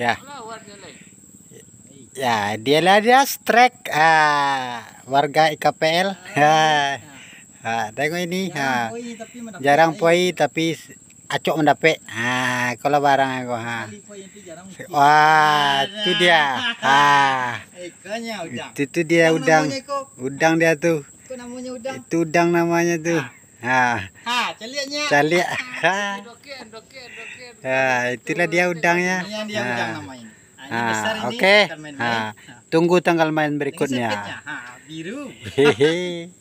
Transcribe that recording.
Ya. Ya, lah dia strike ah, warga IKPL. Ah, Ha, tengok ini. ah Jarang poi tapi acok mendapat. ah kalau barang aku ha. Wah, itu dia. ah. Itu, itu dia udang. Udang dia tu. Itu udang. namanya tu. Ha. Ha, caliaknya. Caliak. Ya, itulah dia udangnya. Ini yang dia nah. udang namanya. Nah, ah, Oke. Okay. Nah, tunggu tanggal main berikutnya. Ha, ah, biru. Hehehe.